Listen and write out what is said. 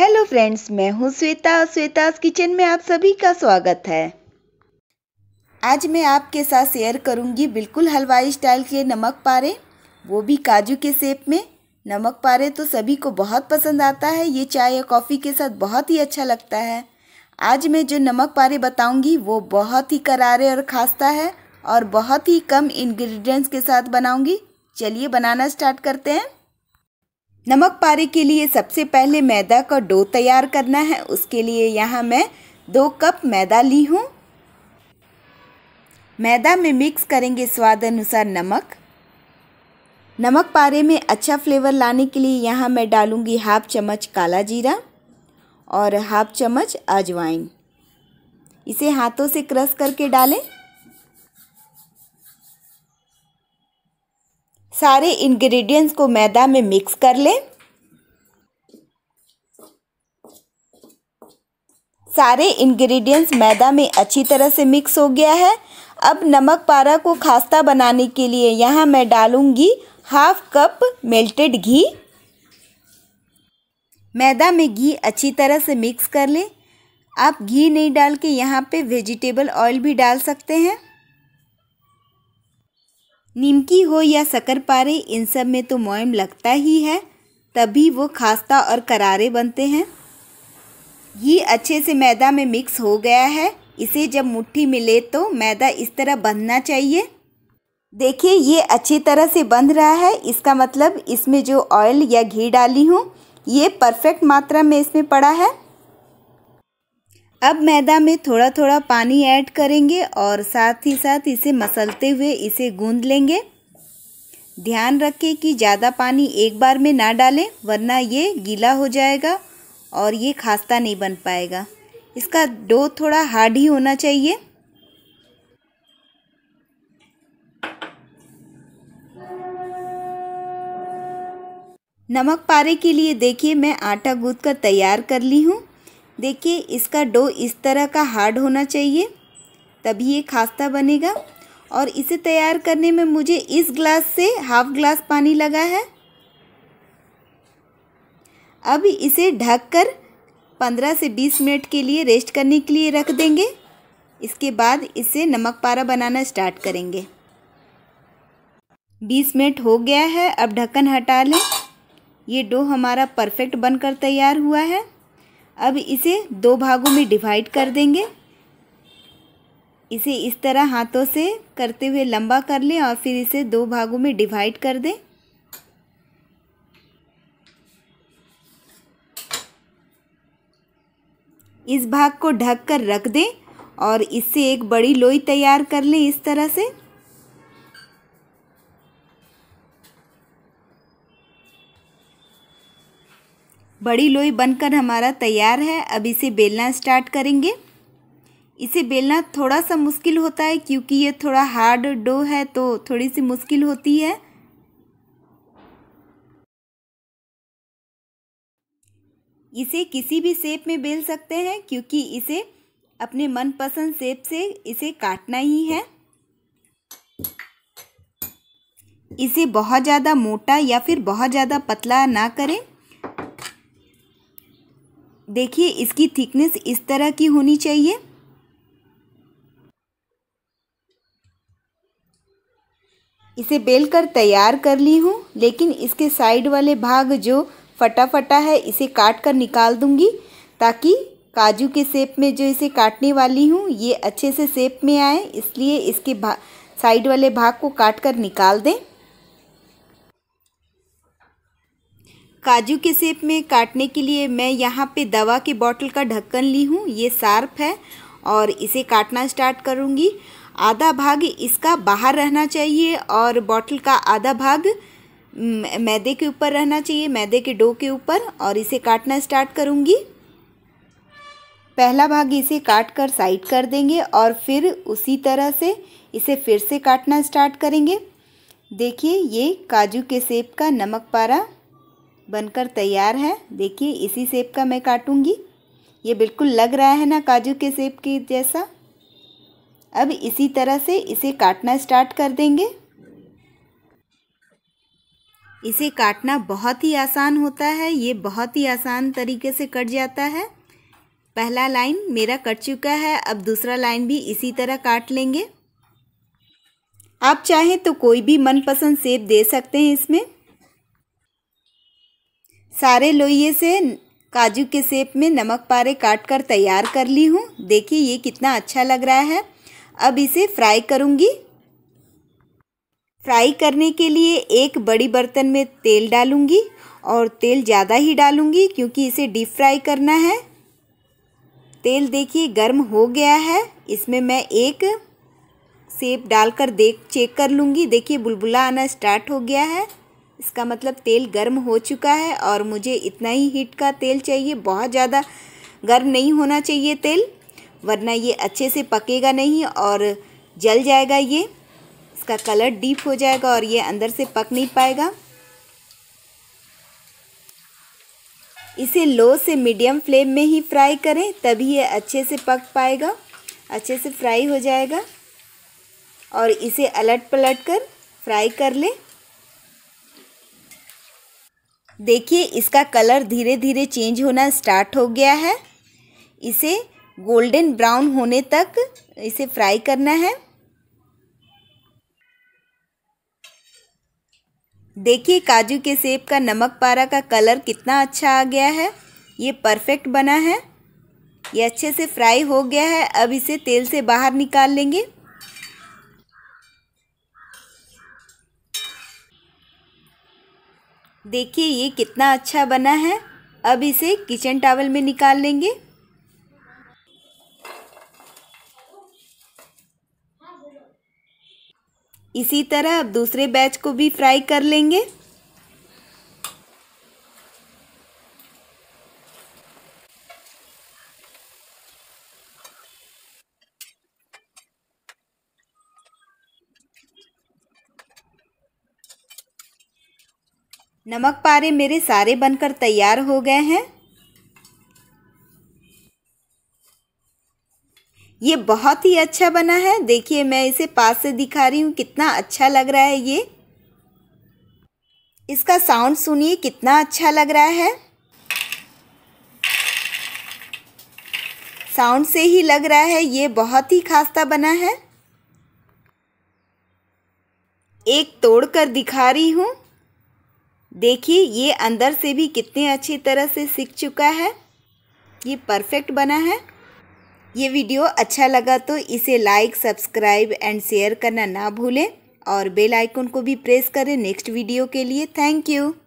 hello friends मैं हूँ Shweta श्वेताज kitchen में आप सभी का स्वागत है आज मैं आपके साथ शेयर करूँगी बिल्कुल हलवाई स्टाइल के नमक पारे वो भी काजू के सेप में नमक पारे तो सभी को बहुत पसंद आता है ये चाय या कॉफ़ी के साथ बहुत ही अच्छा लगता है आज मैं जो नमक पारे बताऊँगी वो बहुत ही करारे और खास्ता है और बहुत ही कम इन्ग्रीडियंट्स के साथ बनाऊँगी चलिए बनाना स्टार्ट करते हैं नमक पारे के लिए सबसे पहले मैदा का डो तैयार करना है उसके लिए यहाँ मैं दो कप मैदा ली हूँ मैदा में मिक्स करेंगे स्वाद अनुसार नमक नमक पारे में अच्छा फ्लेवर लाने के लिए यहाँ मैं डालूँगी हाफ चम्मच काला जीरा और हाफ चम्मच अजवाइन इसे हाथों से क्रश करके डालें सारे इंग्रेडिएंट्स को मैदा में मिक्स कर लें सारे इंग्रेडिएंट्स मैदा में अच्छी तरह से मिक्स हो गया है अब नमक पारा को खास्ता बनाने के लिए यहाँ मैं डालूँगी हाफ कप मेल्टेड घी मैदा में घी अच्छी तरह से मिक्स कर लें आप घी नहीं डाल के यहाँ पे वेजिटेबल ऑयल भी डाल सकते हैं नीमकी हो या शकर पारे इन सब में तो मोयम लगता ही है तभी वो खास्ता और करारे बनते हैं घी अच्छे से मैदा में मिक्स हो गया है इसे जब मुट्ठी मिले तो मैदा इस तरह बंधना चाहिए देखिए ये अच्छी तरह से बंध रहा है इसका मतलब इसमें जो ऑयल या घी डाली हूँ ये परफेक्ट मात्रा में इसमें पड़ा है अब मैदा में थोड़ा थोड़ा पानी ऐड करेंगे और साथ ही साथ इसे मसलते हुए इसे गूंद लेंगे ध्यान रखें कि ज़्यादा पानी एक बार में ना डालें वरना ये गीला हो जाएगा और ये खास्ता नहीं बन पाएगा इसका डो थोड़ा हार्ड ही होना चाहिए नमक पारे के लिए देखिए मैं आटा गूंथ कर तैयार कर ली हूँ देखिए इसका डो इस तरह का हार्ड होना चाहिए तभी ये खास्ता बनेगा और इसे तैयार करने में मुझे इस ग्लास से हाफ ग्लास पानी लगा है अब इसे ढककर 15 से 20 मिनट के लिए रेस्ट करने के लिए रख देंगे इसके बाद इसे नमक पारा बनाना स्टार्ट करेंगे 20 मिनट हो गया है अब ढक्कन हटा लें ये डो हमारा परफेक्ट बनकर तैयार हुआ है अब इसे दो भागों में डिवाइड कर देंगे इसे इस तरह हाथों से करते हुए लंबा कर लें और फिर इसे दो भागों में डिवाइड कर दें इस भाग को ढक कर रख दें और इससे एक बड़ी लोई तैयार कर लें इस तरह से बड़ी लोई बनकर हमारा तैयार है अब इसे बेलना स्टार्ट करेंगे इसे बेलना थोड़ा सा मुश्किल होता है क्योंकि ये थोड़ा हार्ड डो है तो थोड़ी सी मुश्किल होती है इसे किसी भी शेप में बेल सकते हैं क्योंकि इसे अपने मनपसंद शेप से इसे काटना ही है इसे बहुत ज़्यादा मोटा या फिर बहुत ज़्यादा पतला ना करें देखिए इसकी थिकनेस इस तरह की होनी चाहिए इसे बेल कर तैयार कर ली हूँ लेकिन इसके साइड वाले भाग जो फटा फटा है इसे काट कर निकाल दूँगी ताकि काजू के सेप में जो इसे काटने वाली हूँ ये अच्छे से सेप में आए इसलिए इसके भा साइड वाले भाग को काट कर निकाल दें काजू के सेप में काटने के लिए मैं यहाँ पे दवा के बॉटल का ढक्कन ली हूँ ये सार्प है और इसे काटना स्टार्ट करूँगी आधा भाग इसका बाहर रहना चाहिए और बॉटल का आधा भाग मैदे के ऊपर रहना चाहिए मैदे के डो के ऊपर और इसे काटना स्टार्ट करूँगी पहला भाग इसे काट कर साइड कर देंगे और फिर उसी तरह से इसे फिर से काटना स्टार्ट करेंगे देखिए ये काजू के सेब का नमक पारा बनकर तैयार है देखिए इसी सेप का मैं काटूंगी ये बिल्कुल लग रहा है ना काजू के सेप के जैसा अब इसी तरह से इसे काटना स्टार्ट कर देंगे इसे काटना बहुत ही आसान होता है ये बहुत ही आसान तरीके से कट जाता है पहला लाइन मेरा कट चुका है अब दूसरा लाइन भी इसी तरह काट लेंगे आप चाहें तो कोई भी मनपसंद सेप दे सकते हैं इसमें सारे लोइये से काजू के सेप में नमक पारे काट कर तैयार कर ली हूँ देखिए ये कितना अच्छा लग रहा है अब इसे फ्राई करूँगी फ्राई करने के लिए एक बड़ी बर्तन में तेल डालूँगी और तेल ज़्यादा ही डालूँगी क्योंकि इसे डीप फ्राई करना है तेल देखिए गर्म हो गया है इसमें मैं एक सेब डालकर देख चेक कर लूँगी देखिए बुलबुला आना स्टार्ट हो गया है इसका मतलब तेल गर्म हो चुका है और मुझे इतना ही हीट का तेल चाहिए बहुत ज़्यादा गर्म नहीं होना चाहिए तेल वरना ये अच्छे से पकेगा नहीं और जल जाएगा ये इसका कलर डीप हो जाएगा और ये अंदर से पक नहीं पाएगा इसे लो से मीडियम फ्लेम में ही फ्राई करें तभी ये अच्छे से पक पाएगा अच्छे से फ्राई हो जाएगा और इसे अलट पलट कर फ्राई कर लें देखिए इसका कलर धीरे धीरे चेंज होना स्टार्ट हो गया है इसे गोल्डन ब्राउन होने तक इसे फ्राई करना है देखिए काजू के सेब का नमक पारा का कलर कितना अच्छा आ गया है ये परफेक्ट बना है ये अच्छे से फ्राई हो गया है अब इसे तेल से बाहर निकाल लेंगे देखिए ये कितना अच्छा बना है अब इसे किचन टावल में निकाल लेंगे इसी तरह अब दूसरे बैच को भी फ्राई कर लेंगे नमक पारे मेरे सारे बनकर तैयार हो गए हैं ये बहुत ही अच्छा बना है देखिए मैं इसे पास से दिखा रही हूँ कितना अच्छा लग रहा है ये इसका साउंड सुनिए कितना अच्छा लग रहा है साउंड से ही लग रहा है ये बहुत ही खास्ता बना है एक तोड़ कर दिखा रही हूँ देखिए ये अंदर से भी कितने अच्छी तरह से सीख चुका है ये परफेक्ट बना है ये वीडियो अच्छा लगा तो इसे लाइक सब्सक्राइब एंड शेयर करना ना भूलें और बेल आइकन को भी प्रेस करें नेक्स्ट वीडियो के लिए थैंक यू